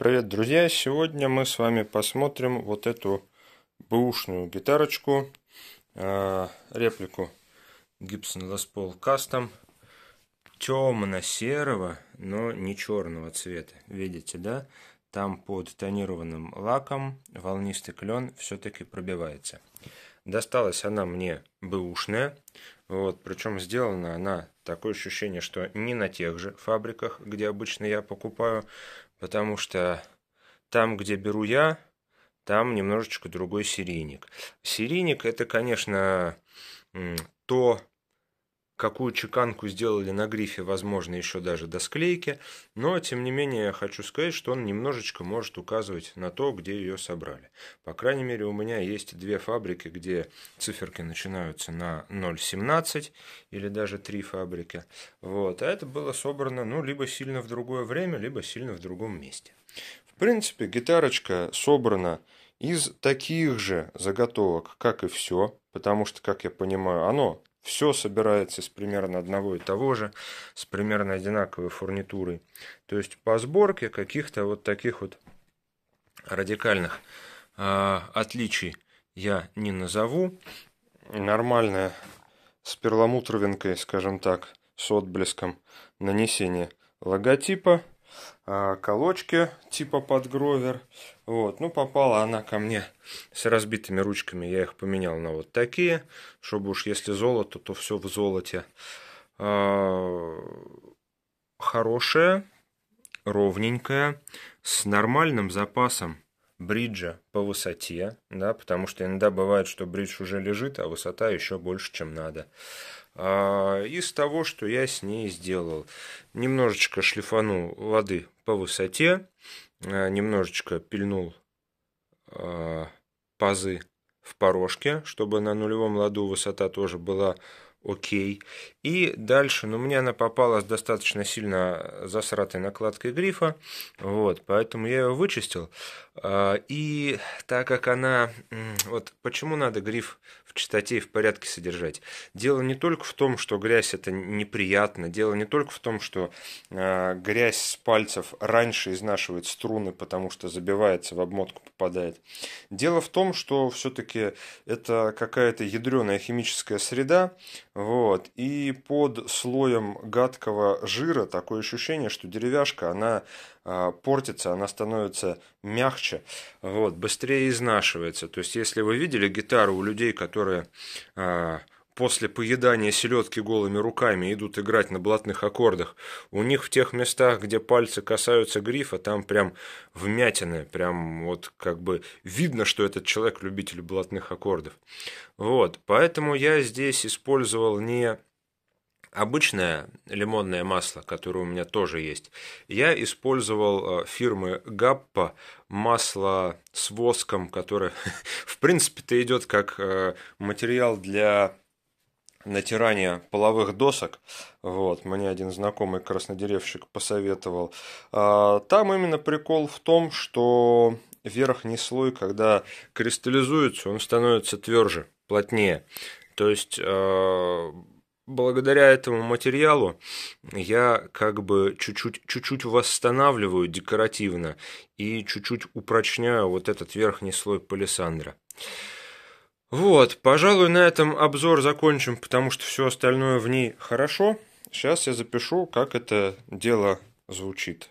Привет, друзья! Сегодня мы с вами посмотрим вот эту бэушную гитарочку, э, реплику Gibson Les Paul Custom темно-серого, но не черного цвета. Видите, да? Там под тонированным лаком волнистый клен все-таки пробивается. Досталась она мне бэушная. Вот, причем сделана она такое ощущение, что не на тех же фабриках, где обычно я покупаю потому что там, где беру я, там немножечко другой серийник. Серийник – это, конечно, то какую чеканку сделали на грифе, возможно, еще даже до склейки, но, тем не менее, я хочу сказать, что он немножечко может указывать на то, где ее собрали. По крайней мере, у меня есть две фабрики, где циферки начинаются на 0,17 или даже три фабрики. Вот. А это было собрано, ну, либо сильно в другое время, либо сильно в другом месте. В принципе, гитарочка собрана из таких же заготовок, как и все, потому что, как я понимаю, оно все собирается с примерно одного и того же, с примерно одинаковой фурнитурой. То есть по сборке каких-то вот таких вот радикальных э, отличий я не назову. Нормальная с перламутровинкой, скажем так, с отблеском нанесения логотипа – а, колочки типа под гровер. Вот. Ну, попала она ко мне с разбитыми ручками. Я их поменял на вот такие, чтобы уж если золото, то все в золоте. А, хорошая, ровненькая, с нормальным запасом бриджа по высоте, да, потому что иногда бывает, что бридж уже лежит, а высота еще больше, чем надо. А, из того, что я с ней сделал, немножечко шлифанул лады по высоте, а, немножечко пильнул а, пазы в порожке, чтобы на нулевом ладу высота тоже была окей. И дальше, ну, мне она попалась достаточно сильно засратой накладкой грифа, вот, поэтому я ее вычистил. А, и так как она, вот почему надо гриф в чистоте и в порядке содержать? Дело не только в том, что грязь это неприятно, дело не только в том, что а, грязь с пальцев раньше изнашивает струны, потому что забивается, в обмотку попадает. Дело в том, что все-таки это какая-то ядреная химическая среда, вот. И под слоем гадкого жира такое ощущение, что деревяшка, она а, портится, она становится мягче, вот, быстрее изнашивается. То есть, если вы видели гитару у людей, которые а, после поедания селедки голыми руками идут играть на блатных аккордах. У них в тех местах, где пальцы касаются грифа, там прям вмятины, прям вот как бы видно, что этот человек любитель блатных аккордов. Вот, поэтому я здесь использовал не обычное лимонное масло, которое у меня тоже есть, я использовал э, фирмы Гаппа масло с воском, которое, в принципе-то, идет как э, материал для натирания половых досок. Вот, мне один знакомый краснодеревщик посоветовал. А, там именно прикол в том, что верхний слой, когда кристаллизуется, он становится тверже, плотнее. То есть а, благодаря этому материалу я как бы чуть-чуть, чуть-чуть восстанавливаю декоративно и чуть-чуть упрочняю вот этот верхний слой палисандра. Вот, пожалуй, на этом обзор закончим, потому что все остальное в ней хорошо. Сейчас я запишу, как это дело звучит.